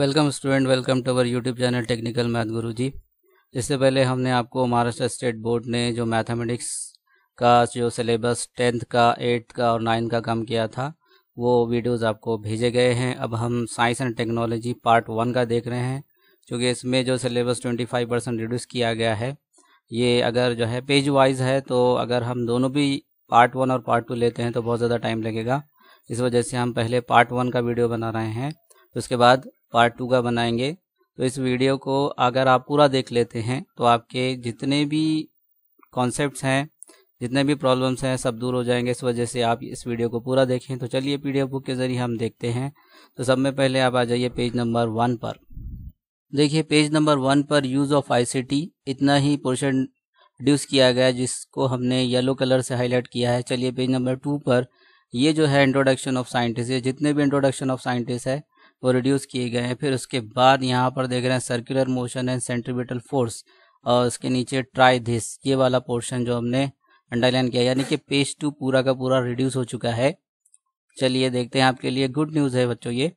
welcome student welcome to our YouTube channel technical math Guru ji इससे पहले हमने आपको महाराष्ट्र स्टेट बोर्ड ने जो मैथमेटिक्स का जो सिलेबस टेंथ का एट्थ का और नाइन्थ का काम किया था वो वीडियोस आपको भेजे गए हैं अब हम science and technology part one का देख रहे हैं क्योंकि इसमें जो syllabus twenty five percent reduce किया गया है ये अगर जो है पेज वाइज है तो अगर हम दोनों भी पार्ट वन और पार्ट टू लेते हैं तो बहुत ज़्यादा टाइम लगेगा इस वजह से हम पहले पार्ट वन का वीडियो बना रहे हैं उसके तो बाद पार्ट टू का बनाएंगे तो इस वीडियो को अगर आप पूरा देख लेते हैं तो आपके जितने भी कॉन्सेप्ट हैं जितने भी प्रॉब्लम्स हैं सब दूर हो जाएंगे इस वजह से आप इस वीडियो को पूरा देखें तो चलिए पीडीएफ बुक के ज़रिए हम देखते हैं तो सब में पहले आप आ जाइए पेज नंबर वन पर देखिए पेज नंबर वन पर यूज़ ऑफ आईसीटी इतना ही पोर्शन ड्यूस किया गया जिसको हमने येलो कलर से हाईलाइट किया है चलिए पेज नंबर टू पर ये जो है इंट्रोडक्शन ऑफ साइंटिस्ट जितने भी इंट्रोडक्शन ऑफ साइंटिस्ट है वो रिड्यूस किए गए हैं फिर उसके बाद यहाँ पर देख रहे हैं circular motion and centripetal force और उसके नीचे ट्राई धिस ये वाला पोर्शन जो हमने अंडरलाइन किया यानी कि पेज टू पूरा का पूरा रिड्यूस हो चुका है चलिए देखते हैं आपके लिए गुड न्यूज़ है बच्चों ये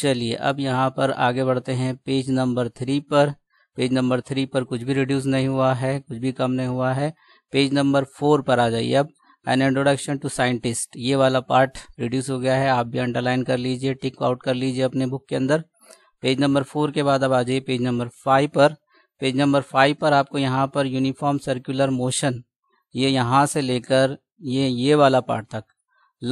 चलिए अब यहाँ पर आगे बढ़ते हैं पेज नंबर थ्री पर पेज नंबर थ्री पर कुछ भी रिड्यूस नहीं हुआ है कुछ भी कम नहीं हुआ है पेज नंबर फोर पर आ जाइए अब एन इंट्रोडक्शन टू साइंटिस्ट ये वाला पार्ट रिड्यूस हो गया है आप भी अंडरलाइन कर लीजिए टिक आउट कर लीजिए अपने बुक के अंदर पेज नंबर फोर के बाद अब आ जाइए पेज नंबर फाइव पर पेज नंबर फाइव पर आपको यहाँ पर यूनिफॉर्म सर्कुलर मोशन ये यहाँ से लेकर ये ये वाला पार्ट तक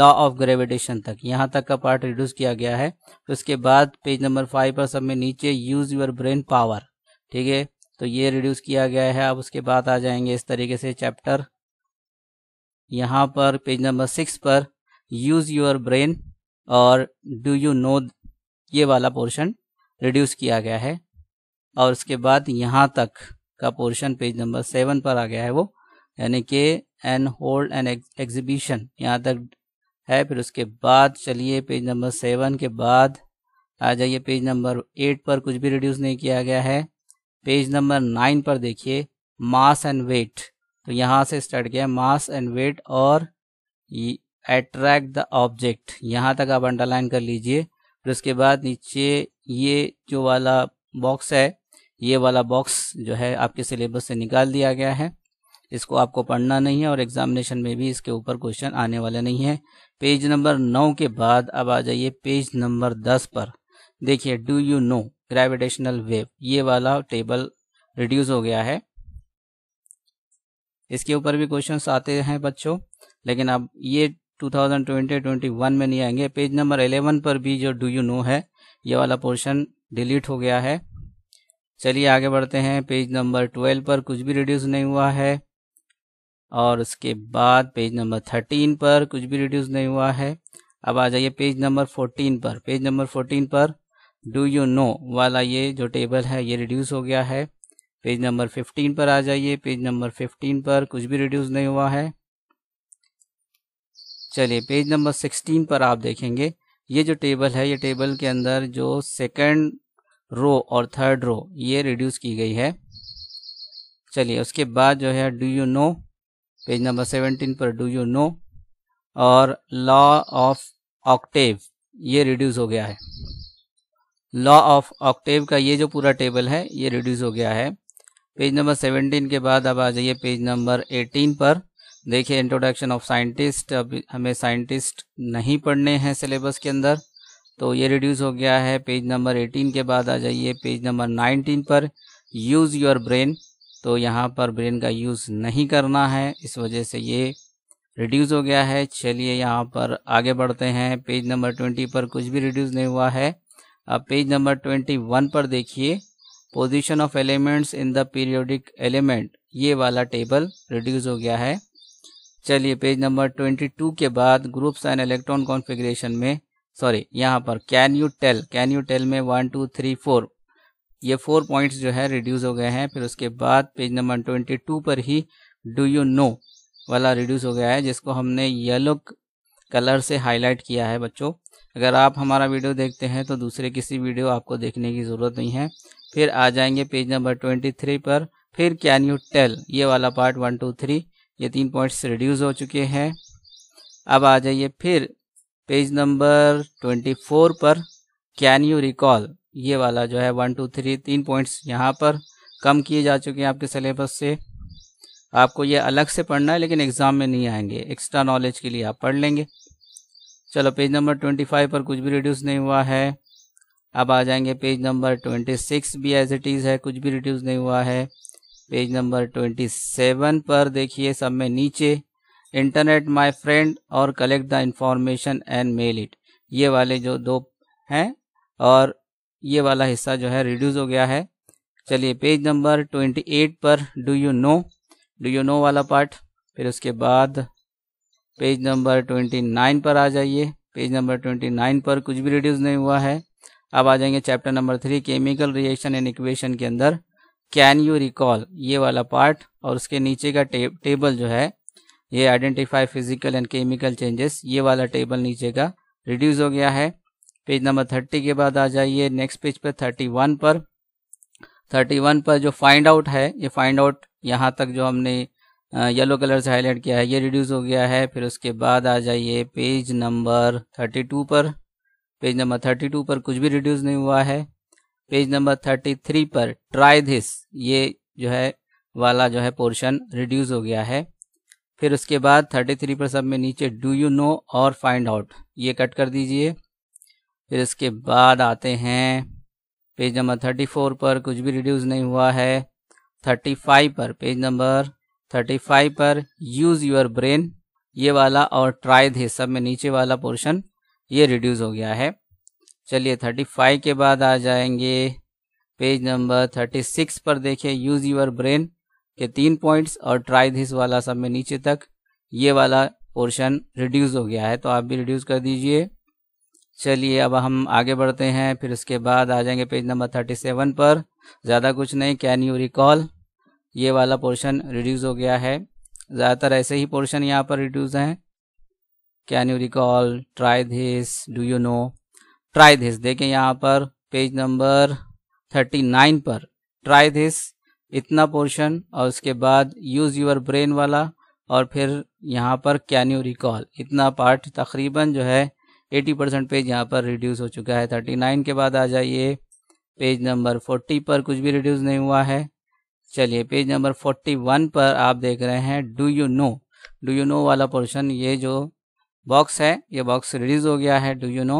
लॉ ऑफ ग्रेविटेशन तक यहाँ तक का पार्ट रिड्यूस किया गया है उसके बाद पेज नंबर फाइव पर सब में नीचे यूज योर ब्रेन पावर ठीक है तो ये रिड्यूस किया गया है अब उसके बाद आ जाएंगे इस तरीके से चैप्टर यहाँ पर पेज नंबर सिक्स पर यूज योर ब्रेन और डू यू नो ये वाला पोर्शन रिड्यूस किया गया है और उसके बाद यहाँ तक का पोर्शन पेज नंबर सेवन पर आ गया है वो यानी कि एन होल्ड एन एग्जीबिशन यहाँ तक है फिर उसके बाद चलिए पेज नंबर सेवन के बाद आ जाइए पेज नंबर एट पर कुछ भी रिड्यूस नहीं किया गया है पेज नंबर नाइन पर देखिए मास एंड वेट तो यहाँ से स्टार्ट किया मास एंड वेट और अट्रैक्ट द ऑब्जेक्ट यहाँ तक आप अंडरलाइन कर लीजिए फिर उसके बाद नीचे ये जो वाला बॉक्स है ये वाला बॉक्स जो है आपके सिलेबस से निकाल दिया गया है इसको आपको पढ़ना नहीं है और एग्जामिनेशन में भी इसके ऊपर क्वेश्चन आने वाले नहीं है पेज नंबर नौ के बाद अब आ जाइए पेज नंबर दस पर देखिए do you know gravitational wave ये वाला टेबल रिड्यूस हो गया है इसके ऊपर भी क्वेश्चन आते हैं बच्चों लेकिन अब ये 2020-21 में नहीं आएंगे पेज नंबर 11 पर भी जो डू यू नो है ये वाला पोर्शन डिलीट हो गया है चलिए आगे बढ़ते हैं पेज नंबर 12 पर कुछ भी रिड्यूस नहीं हुआ है और उसके बाद पेज नंबर 13 पर कुछ भी रिड्यूस नहीं हुआ है अब आ जाइए पेज नंबर 14 पर पेज नंबर 14 पर डू यू नो वाला ये जो टेबल है ये रिड्यूस हो गया है पेज नंबर फिफ्टीन पर आ जाइए पेज नंबर फिफ्टीन पर कुछ भी रिड्यूस नहीं हुआ है चलिए पेज नंबर सिक्सटीन पर आप देखेंगे ये जो टेबल है ये टेबल के अंदर जो सेकंड रो और थर्ड रो ये रिड्यूस की गई है चलिए उसके बाद जो है do you know page number seventeen पर डू यू नो और लॉ ऑफ ऑक्टेव ये रिड्यूस हो गया है लॉ ऑफ ऑक्टेव का ये जो पूरा टेबल है ये रिड्यूस हो गया है पेज नंबर 17 के बाद अब आ जाइए पेज नंबर 18 पर देखिए इंट्रोडक्शन ऑफ साइंटिस्ट अब हमें साइंटिस्ट नहीं पढ़ने हैं सिलेबस के अंदर तो ये रिड्यूस हो गया है पेज नंबर 18 के बाद आ जाइए पेज नंबर 19 पर यूज़ योर ब्रेन तो यहाँ पर ब्रेन का यूज़ नहीं करना है इस वजह से ये रिड्यूस हो गया है चलिए यहाँ पर आगे बढ़ते हैं पेज नंबर 20 पर कुछ भी रिड्यूस नहीं हुआ है अब पेज नंबर 21 पर देखिए position of elements in the periodic element ये वाला टेबल रिड्यूस हो गया है चलिए पेज नंबर 22 के बाद ग्रुप्स एंड इलेक्ट्रॉन कॉन्फ़िगरेशन में सॉरी यहाँ पर can you tell can you tell में वन टू थ्री फोर ये फोर पॉइंट्स जो है रिड्यूस हो गए हैं फिर उसके बाद पेज नंबर 22 पर ही डू यू नो वाला रिड्यूस हो गया है जिसको हमने येलो कलर से हाईलाइट किया है बच्चों अगर आप हमारा वीडियो देखते हैं तो दूसरे किसी वीडियो आपको देखने की ज़रूरत नहीं है फिर आ जाएंगे पेज नंबर ट्वेंटी थ्री पर फिर कैन यू टेल ये वाला पार्ट वन टू थ्री ये तीन पॉइंट्स रिड्यूस हो चुके हैं अब आ जाइए फिर पेज नंबर ट्वेंटी फोर पर कैन यू रिकॉल ये वाला जो है वन टू थ्री तीन पॉइंट्स यहाँ पर कम किए जा चुके हैं आपके सिलेबस से आपको ये अलग से पढ़ना है लेकिन एग्ज़ाम में नहीं आएंगे एक्स्ट्रा नॉलेज के लिए आप पढ़ लेंगे चलो पेज नंबर ट्वेंटी फाइव पर कुछ भी रिड्यूस नहीं हुआ है अब आ जाएंगे पेज नंबर ट्वेंटी सिक्स भी एज इट इज़ है कुछ भी रिड्यूस नहीं हुआ है पेज नंबर ट्वेंटी सेवन पर देखिए सब में नीचे इंटरनेट माय फ्रेंड और collect the information and mail it ये वाले जो दो हैं और ये वाला हिस्सा जो है रिड्यूस हो गया है चलिए पेज नंबर ट्वेंटी एट पर do you know do you know वाला पार्ट फिर उसके बाद पेज नंबर ट्वेंटी नाइन पर आ जाइए पेज नंबर ट्वेंटी नाइन पर कुछ भी रिड्यूस नहीं हुआ है अब आ जाएंगे chapter number three chemical reaction and equation के अंदर कैन यू रिकॉल ये वाला पार्ट और उसके नीचे का टे, टेबल जो है ये identify physical and chemical changes ये वाला टेबल नीचे का रिड्यूस हो गया है पेज नंबर थर्टी के बाद आ जाइए नेक्स्ट पेज पर थर्टी वन पर थर्टी वन पर जो फाइंड आउट है ये फाइंड आउट यहाँ तक जो हमने येलो कलर से हाईलाइट किया है ये रिड्यूस हो गया है फिर उसके बाद आ जाइए पेज नंबर थर्टी टू पर पेज नंबर थर्टी टू पर कुछ भी रिड्यूस नहीं हुआ है पेज नंबर थर्टी थ्री पर ट्राई दिस ये जो है वाला जो है पोर्शन रिड्यूस हो गया है फिर उसके बाद थर्टी थ्री पर सब में नीचे डू यू नो और फाइंड आउट ये कट कर दीजिए फिर उसके बाद आते हैं पेज नंबर थर्टी फोर पर कुछ भी रिड्यूस नहीं हुआ है थर्टी फाइव पर पेज नंबर थर्टी फाइव पर यूज़ योर ब्रेन ये वाला और ट्राई दिस सब में नीचे वाला पोर्शन ये रिड्यूस हो गया है चलिए थर्टी फाइव के बाद आ जाएंगे पेज नंबर थर्टी सिक्स पर देखें यूज़ यूर ब्रेन के तीन पॉइंट्स और ट्राई दिस वाला सब में नीचे तक ये वाला पोर्शन रिड्यूस हो गया है तो आप भी रिड्यूस कर दीजिए चलिए अब हम आगे बढ़ते हैं फिर उसके बाद आ जाएंगे पेज नंबर थर्टी सेवन पर ज़्यादा कुछ नहीं कैन यू रिकॉल ये वाला पोर्शन रिड्यूस हो गया है ज़्यादातर ऐसे ही पोर्शन यहाँ पर रिड्यूस हैं can you recall try this do you know try this देखें यहाँ पर पेज नंबर थर्टी नाइन पर ट्राई धिस इतना पोर्शन और उसके बाद यूज़ यूर ब्रेन वाला और फिर यहाँ पर कैन यू रिकॉल इतना पार्ट तकरीबन जो है 80 परसेंट पेज यहाँ पर रिड्यूस हो चुका है 39 के बाद आ जाइए पेज नंबर 40 पर कुछ भी रिड्यूस नहीं हुआ है चलिए पेज नंबर 41 पर आप देख रहे हैं do you know do you know वाला पोर्शन ये जो बॉक्स है ये बॉक्स रिलीज हो गया है डू यू नो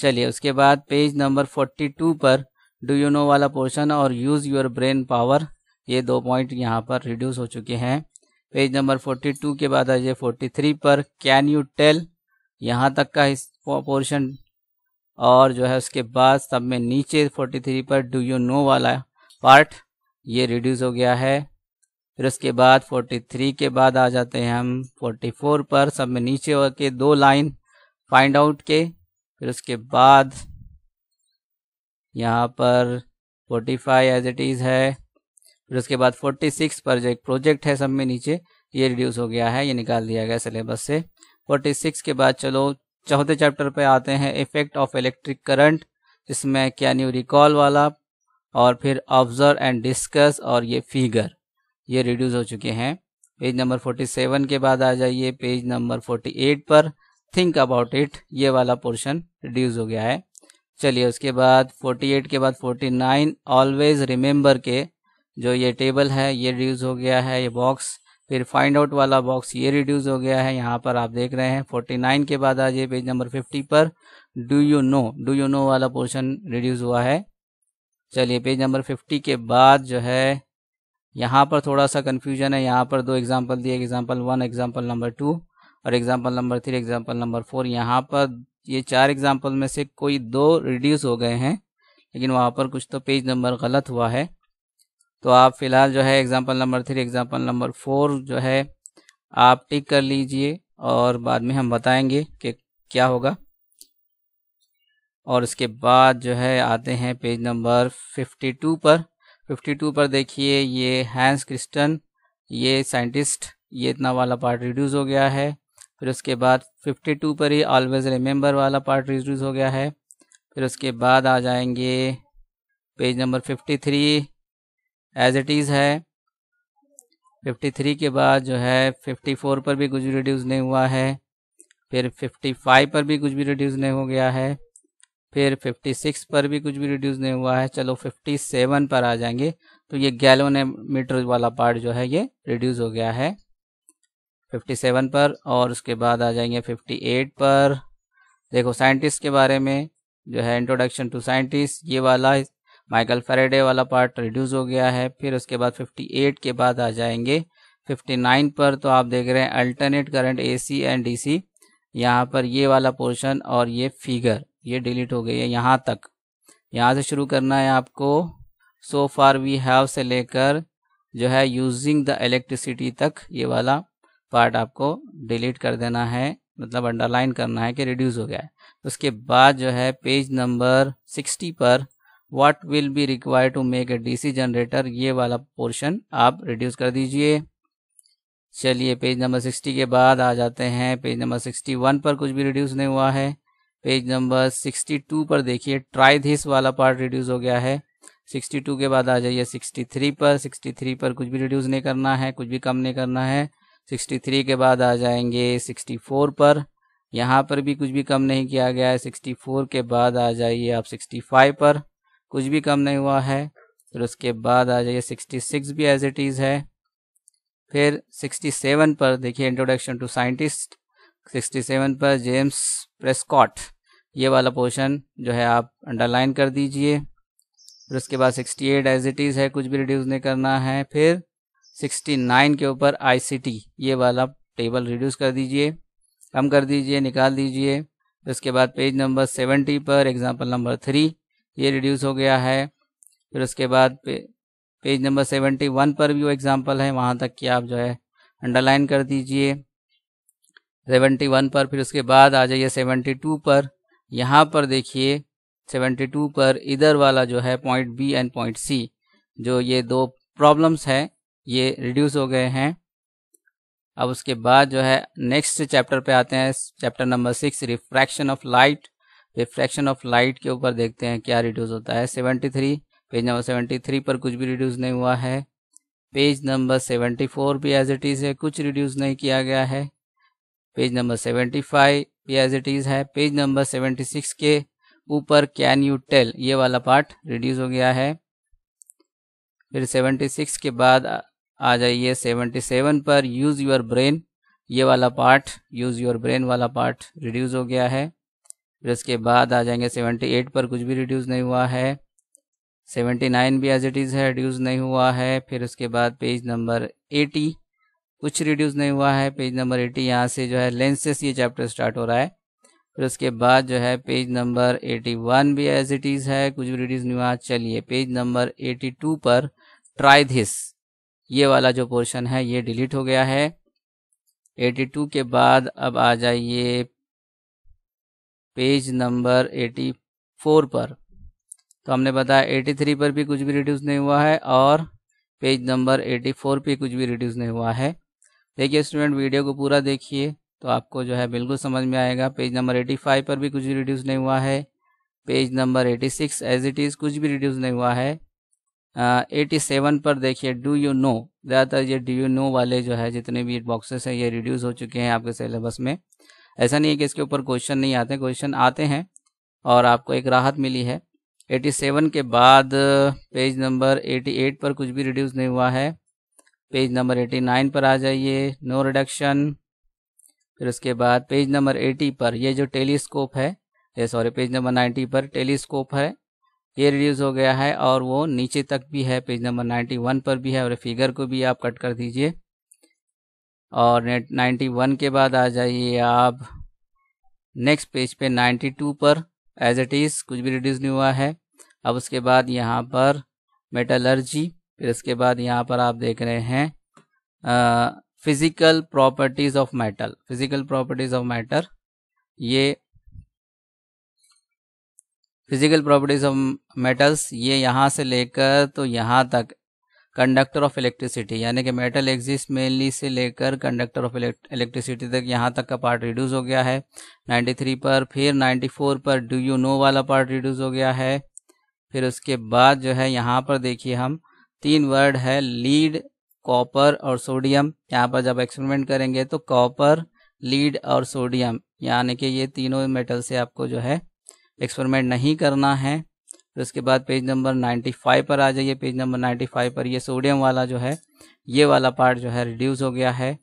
चलिए उसके बाद पेज नंबर 42 पर डू यू नो वाला पोर्शन और यूज़ योर ब्रेन पावर ये दो पॉइंट यहाँ पर रिड्यूस हो चुके हैं पेज नंबर 42 के बाद आ जाए 43 पर कैन यू टेल यहाँ तक का इस पोर्शन और जो है उसके बाद सब में नीचे 43 पर डू यू नो वाला पार्ट ये रिड्यूस हो गया है फिर उसके बाद 43 के बाद आ जाते हैं हम 44 पर सब में नीचे होके दो लाइन फाइंड आउट के फिर उसके बाद यहाँ पर 45 एज इट इज़ है फिर उसके बाद 46 पर जो एक प्रोजेक्ट है सब में नीचे ये रिड्यूस हो गया है ये निकाल दिया गया सिलेबस से 46 के बाद चलो चौथे चैप्टर पे आते हैं इफेक्ट ऑफ इलेक्ट्रिक करंट जिसमें क्या न्यू रिकॉल वाला और फिर ऑब्जर्व एंड डिस्कस और ये फिगर ये रिड्यूस हो चुके हैं पेज नंबर 47 के बाद आ जाइए पेज नंबर 48 पर थिंक अबाउट इट ये वाला पोर्शन रिड्यूस हो गया है चलिए उसके बाद 48 के बाद 49 ऑलवेज रिमेंबर के जो ये टेबल है ये रिड्यूस हो गया है ये बॉक्स फिर फाइंड आउट वाला बॉक्स ये रिड्यूस हो गया है यहाँ पर आप देख रहे हैं 49 के बाद आ जाइए पेज नंबर 50 पर do you know do you know वाला पोर्शन रिड्यूस हुआ है चलिए पेज नंबर 50 के बाद जो है यहाँ पर थोड़ा सा कन्फ्यूजन है यहाँ पर दो एग्जाम्पल दिए example one example number two और example number three example number four यहाँ पर ये चार एग्जाम्पल में से कोई दो रिड्यूस हो गए हैं लेकिन वहाँ पर कुछ तो पेज नंबर गलत हुआ है तो आप फिलहाल जो है example number three example number four जो है आप टिक कर लीजिए और बाद में हम बताएंगे कि क्या होगा और इसके बाद जो है आते हैं पेज नंबर 52 पर 52 पर देखिए ये हैंस क्रिस्टन ये साइंटिस्ट ये इतना वाला पार्ट रिड्यूस हो गया है फिर उसके बाद 52 पर ही ऑलवेज रिमेंबर वाला पार्ट रिड्यूस हो गया है फिर उसके बाद आ जाएंगे page number 53 as it is है 53 के बाद जो है 54 पर भी कुछ भी रिड्यूस नहीं हुआ है फिर 55 पर भी कुछ भी रिड्यूस नहीं हो गया है फिर 56 पर भी कुछ भी रिड्यूस नहीं हुआ है चलो 57 पर आ जाएंगे तो ये मीटर वाला पार्ट जो है ये रिड्यूस हो गया है 57 पर और उसके बाद आ जाएंगे 58 पर देखो साइंटिस्ट के बारे में जो है इंट्रोडक्शन टू साइंटिस्ट ये वाला माइकल फेरेडे वाला पार्ट रिड्यूस हो गया है फिर उसके बाद 58 के बाद आ जाएंगे 59 पर तो आप देख रहे हैं alternate current AC and DC यहां पर ये वाला पोर्शन और ये फिगर ये डिलीट हो गई है यहाँ तक यहाँ से शुरू करना है आपको सो फार वी हैव से लेकर जो है यूजिंग द इलेक्ट्रिसिटी तक ये वाला पार्ट आपको डिलीट कर देना है मतलब अंडरलाइन करना है कि रिड्यूस हो गया है उसके बाद जो है पेज नंबर सिक्सटी पर what will be require to make a DC generator ये वाला पोर्शन आप रिड्यूस कर दीजिए चलिए पेज नंबर सिक्सटी के बाद आ जाते हैं पेज नंबर सिक्सटी वन पर कुछ भी रिड्यूस नहीं हुआ है पेज नंबर 62 पर देखिए ट्राई वाला पार्ट रिड्यूस हो गया है 62 के बाद आ जाइए 63 पर 63 पर कुछ भी रिड्यूस नहीं करना है कुछ भी कम नहीं करना है 63 के बाद आ जाएंगे 64 पर यहाँ पर भी कुछ भी कम नहीं किया गया है 64 के बाद आ जाइए आप 65 पर कुछ भी कम नहीं हुआ है फिर उसके बाद आ जाइए 66 भी एज इट इज़ है फिर 67 पर देखिए introduction to scientist sixty seven पर जेम्स प्रेस्कॉट ये वाला पोर्शन जो है आप अंडरलाइन कर दीजिए फिर उसके बाद sixty eight as it is है कुछ भी रिड्यूस नहीं करना है फिर सिक्सटी नाइन के ऊपर आईसीटी ये वाला टेबल रिड्यूस कर दीजिए कम कर दीजिए निकाल दीजिए फिर उसके बाद पेज नंबर सेवेंटी पर एग्जाम्पल नंबर थ्री ये रिड्यूस हो गया है फिर उसके बाद पे, पेज नंबर सेवेंटी वन पर भी वो एग्ज़ाम्पल है वहाँ तक कि आप जो है अंडरलाइन कर दीजिए सेवेंटी वन पर फिर उसके बाद आ जाइए सेवेंटी टू पर यहाँ पर देखिए सेवेंटी टू पर इधर वाला जो है point B and point C जो ये दो प्रॉब्लम्स हैं ये रिड्यूस हो गए हैं अब उसके बाद जो है नेक्स्ट चैप्टर पे आते हैं chapter number six refraction of light refraction of light के ऊपर देखते हैं क्या रिड्यूस होता है seventy three page number seventy three पर कुछ भी रिड्यूस नहीं हुआ है पेज नंबर सेवेंटी फोर भी एज इट इज़ है कुछ रिड्यूस नहीं किया गया है page number seventy five as it is है पेज नंबर सेवेंटी सिक्स के ऊपर कैन यू टेल ये वाला पार्ट रिड्यूस हो गया है फिर सेवेंटी सिक्स के बाद आ जाइए सेवेंटी सेवन पर यूज योर ब्रेन ये वाला पार्ट यूज योर ब्रेन वाला पार्ट रिड्यूस हो गया है फिर उसके बाद आ जाएंगे सेवेंटी एट पर कुछ भी रिड्यूस नहीं हुआ है सेवेंटी नाइन भी एज इट इज़ है रिड्यूज नहीं हुआ है फिर उसके बाद पेज नंबर एटी कुछ रिड्यूस नहीं हुआ है पेज नंबर एटी यहाँ से जो है लेंसेस ये चैप्टर स्टार्ट हो रहा है फिर उसके बाद जो है पेज नंबर एटी वन भी एज इट इज़ है कुछ भी रिड्यूस नहीं हुआ चलिए पेज नंबर एटी टू पर ट्राई ये वाला जो पोर्शन है ये डिलीट हो गया है एटी टू के बाद अब आ जाइए पेज नंबर एटी फोर पर तो हमने बताया 83 पर भी कुछ भी रिड्यूस नहीं हुआ है और पेज नंबर 84 पे कुछ भी रिड्यूस नहीं हुआ है देखिए स्टूडेंट वीडियो को पूरा देखिए तो आपको जो है बिल्कुल समझ में आएगा पेज नंबर एटी फाइव पर भी कुछ रिड्यूस नहीं हुआ है page number eighty six as it is कुछ भी रिड्यूस नहीं हुआ है एटी सेवन पर देखिए डू यू नो ज़्यादातर ये डू यू नो वाले जो है जितने भी बॉक्सेस हैं ये रिड्यूस हो चुके हैं आपके सिलेबस में ऐसा नहीं है कि इसके ऊपर क्वेश्चन नहीं आते क्वेश्चन आते हैं और आपको एक राहत मिली है 87 के बाद पेज नंबर 88 पर कुछ भी रिड्यूस नहीं हुआ है पेज नंबर एटी नाइन पर आ जाइए नो रिडक्शन फिर उसके बाद पेज नंबर एटी पर ये जो टेलीस्कोप है ये सॉरी पेज नंबर नाइन्टी पर टेलीस्कोप है ये रिड्यूस हो गया है और वो नीचे तक भी है पेज नंबर नाइन्टी वन पर भी है और फिगर को भी आप कट कर दीजिए और नेट नाइन्टी वन के बाद आ जाइए आप नेक्स्ट पेज पे नाइन्टी टू पर एज इट इज़ कुछ भी रिड्यूस नहीं हुआ है अब उसके बाद यहाँ पर मेटलर्जी फिर इसके बाद यहाँ पर आप देख रहे हैं physical properties of matter physical properties of matter ये फिजिकल प्रॉपर्टीज ऑफ मेटल्स ये यहाँ से लेकर तो यहाँ तक कंडक्टर ऑफ इलेक्ट्रिसिटी यानी कि मेटल एग्जिस्ट मेनली से लेकर कंडक्टर ऑफ इलेक्ट्रिसिटी तक यहाँ तक का पार्ट रिड्यूस हो गया है 93 पर फिर 94 पर डू यू नो वाला पार्ट रिड्यूस हो गया है फिर उसके बाद जो है यहाँ पर देखिए हम तीन वर्ड है लीड कॉपर और सोडियम यहाँ पर जब एक्सपेरिमेंट करेंगे तो कॉपर लीड और सोडियम यानी कि ये तीनों मेटल से आपको जो है एक्सपेरिमेंट नहीं करना है फिर उसके बाद पेज नंबर 95 पर आ जाइए पेज नंबर 95 पर ये सोडियम वाला जो है ये वाला पार्ट जो है रिड्यूस हो गया है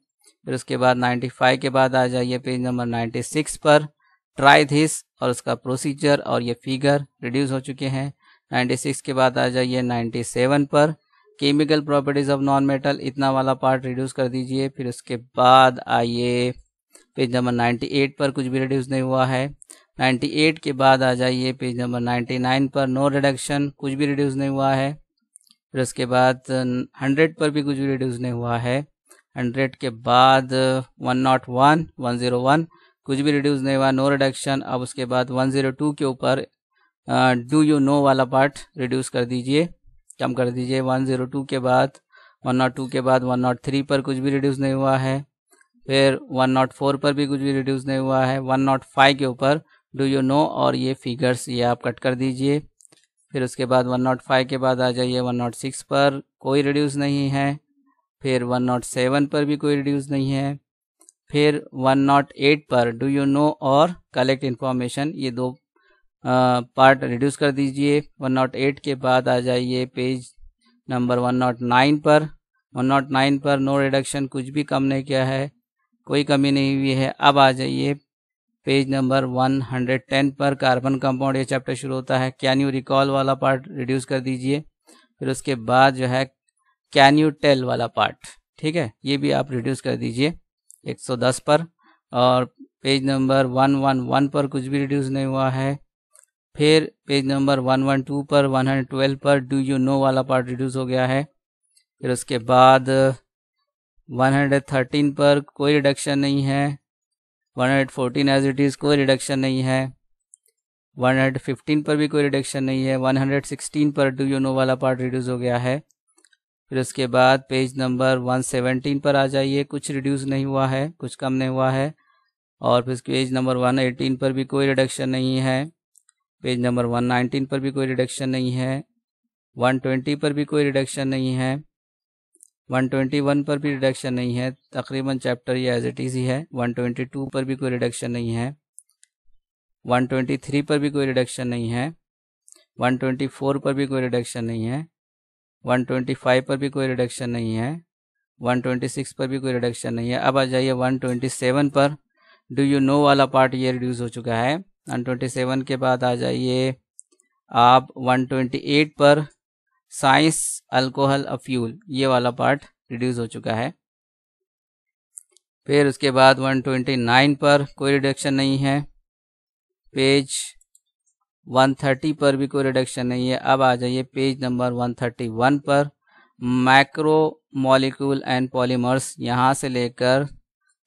फिर उसके बाद 95 के बाद आ जाइए पेज नंबर 96 पर ट्राई थिस और उसका प्रोसीजर और ये फिगर रिड्यूस हो चुके हैं 96 के बाद आ जाइए 97 पर chemical properties of non metal इतना वाला पार्ट रिड्यूस कर दीजिए फिर उसके बाद आइए पेज नंबर 98 पर कुछ भी रिड्यूस नहीं हुआ है 98 के बाद आ जाइए पेज नंबर 99 पर नो रिडक्शन कुछ भी रिड्यूस नहीं हुआ है फिर उसके बाद 100 पर भी कुछ भी रिड्यूस नहीं हुआ है 100 के बाद 101 101 कुछ भी रिड्यूस नहीं हुआ नो रिडक्शन अब उसके बाद 102 के ऊपर डू यू नो वाला पार्ट रिड्यूस कर दीजिए कम कर दीजिए 102 के बाद 102 के बाद 103 पर कुछ भी रिड्यूस नहीं हुआ है फिर 104 पर भी कुछ भी रिड्यूस नहीं हुआ है 105 के ऊपर डू यू नो और ये फिगर्स ये आप कट कर दीजिए फिर उसके बाद 105 के बाद आ जाइए 106 पर कोई रिड्यूस नहीं है फिर 107 पर भी कोई रिड्यूस नहीं है फिर 108 पर डू यू नो और कलेक्ट इन्फॉर्मेशन ये दो पार्ट रिड्यूस कर दीजिए 108 के बाद आ जाइए पेज नंबर 109 पर 109 पर नो रिडक्शन कुछ भी कम नहीं किया है कोई कमी नहीं हुई है अब आ जाइए पेज नंबर 110 पर कार्बन कंपाउंड ये चैप्टर शुरू होता है कैन यू रिकॉल वाला पार्ट रिड्यूस कर दीजिए फिर उसके बाद जो है कैन यू टेल वाला पार्ट ठीक है ये भी आप रिड्यूस कर दीजिए 110 पर और पेज नंबर 111 पर कुछ भी रिड्यूस नहीं हुआ है फिर पेज नंबर 112 पर 112 पर डू यू नो वाला पार्ट रिड्यूस हो गया है फिर उसके बाद 113 पर कोई रिडक्शन नहीं है 114 एज इट इज़ कोई रिडक्शन नहीं है 115 पर भी कोई रिडक्शन नहीं है 116 पर डू यू नो वाला पार्ट रिड्यूस हो गया है फिर उसके बाद पेज नंबर 117 पर आ जाइए कुछ रिड्यूस नहीं हुआ है कुछ कम नहीं हुआ है और फिर पेज नंबर 118 पर भी कोई रिडक्शन नहीं है पेज नंबर 119 पर भी कोई रिडक्शन नहीं है 120 पर भी कोई रिडक्शन नहीं है 121 पर भी रिडक्शन नहीं है तकरीबन चैप्टर ये एज इट इज़ ही है 122 पर भी कोई रिडक्शन नहीं है 123 पर भी कोई रिडक्शन नहीं है 124 पर भी कोई रिडक्शन नहीं है 125 पर भी कोई रिडक्शन नहीं है 126 पर भी कोई रिडक्शन नहीं है अब आ जाइए 127 पर डू यू नो वाला पार्ट ये रिड्यूस हो चुका है वन ट्वेंटी सेवन के बाद आ जाइए आप वन ट्वेंटी एट पर साइंस अल्कोहल अ फ्यूल ये वाला पार्ट रिड्यूस हो चुका है फिर उसके बाद 129 पर कोई रिडक्शन नहीं है पेज 130 पर भी कोई रिडक्शन नहीं है अब आ जाइए पेज नंबर 131 पर मैक्रो मॉलिक्यूल एंड पॉलीमर्स यहाँ से लेकर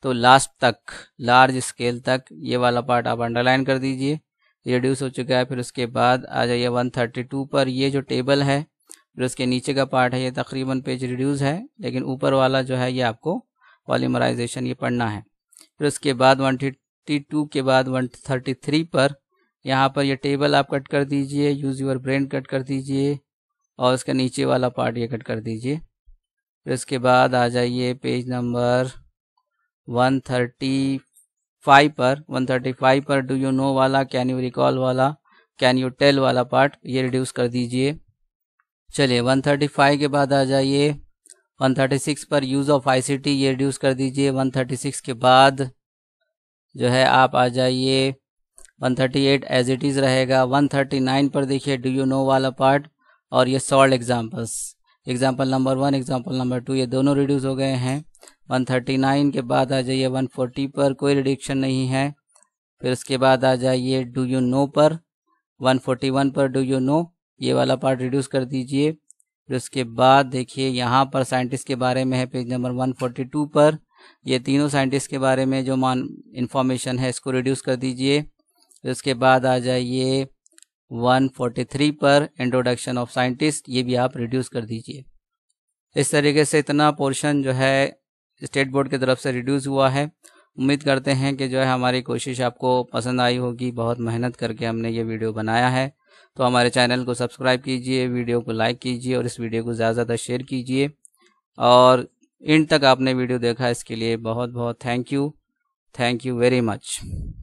तो लास्ट तक लार्ज स्केल तक ये वाला पार्ट आप अंडरलाइन कर दीजिए रिड्यूस हो चुका है फिर उसके बाद आ जाइए 132 पर ये जो टेबल है फिर उसके नीचे का पार्ट है ये तकरीबन पेज रिड्यूस है लेकिन ऊपर वाला जो है ये आपको पॉलीमराइजेशन ये पढ़ना है फिर उसके बाद 132 के बाद 133 पर यहाँ पर ये टेबल आप कट कर दीजिए यूज़ योर ब्रेन कट कर दीजिए और उसका नीचे वाला पार्ट ये कट कर दीजिए फिर उसके बाद आ जाइए पेज नंबर 135 पर 135 पर डू यू नो वाला कैन यू रिकॉल वाला कैन यू टेल वाला पार्ट ये रिड्यूस कर दीजिए चलिए 135 के बाद आ जाइए 136 पर यूज़ ऑफ आईसीटी ये रिड्यूस कर दीजिए 136 के बाद जो है आप आ जाइए 138 एज इट इज़ रहेगा 139 पर देखिए डू यू नो वाला पार्ट और ये solved examples example number one example number two ये दोनों रिड्यूस हो गए हैं 139 के बाद आ जाइए 140 पर कोई रिडिक्शन नहीं है फिर उसके बाद आ जाइए डू यू नो पर 141 पर डू यू नो ये वाला पार्ट रिड्यूस कर दीजिए फिर उसके बाद देखिए यहाँ पर साइंटिस्ट के बारे में है पेज नंबर 142 पर ये तीनों साइंटिस्ट के बारे में जो मान इन्फॉर्मेशन है इसको रिड्यूस कर दीजिए फिर उसके बाद आ जाइए 143 पर इंट्रोडक्शन ऑफ साइंटिस्ट ये भी आप रिड्यूस कर दीजिए इस तरीके से इतना पोर्शन जो है स्टेट बोर्ड की तरफ से रिड्यूस हुआ है उम्मीद करते हैं कि जो है हमारी कोशिश आपको पसंद आई होगी बहुत मेहनत करके हमने ये वीडियो बनाया है तो हमारे चैनल को सब्सक्राइब कीजिए वीडियो को लाइक कीजिए और इस वीडियो को ज़्यादा से ज़्यादा शेयर कीजिए और इंड तक आपने वीडियो देखा इसके लिए बहुत बहुत thank you thank you very much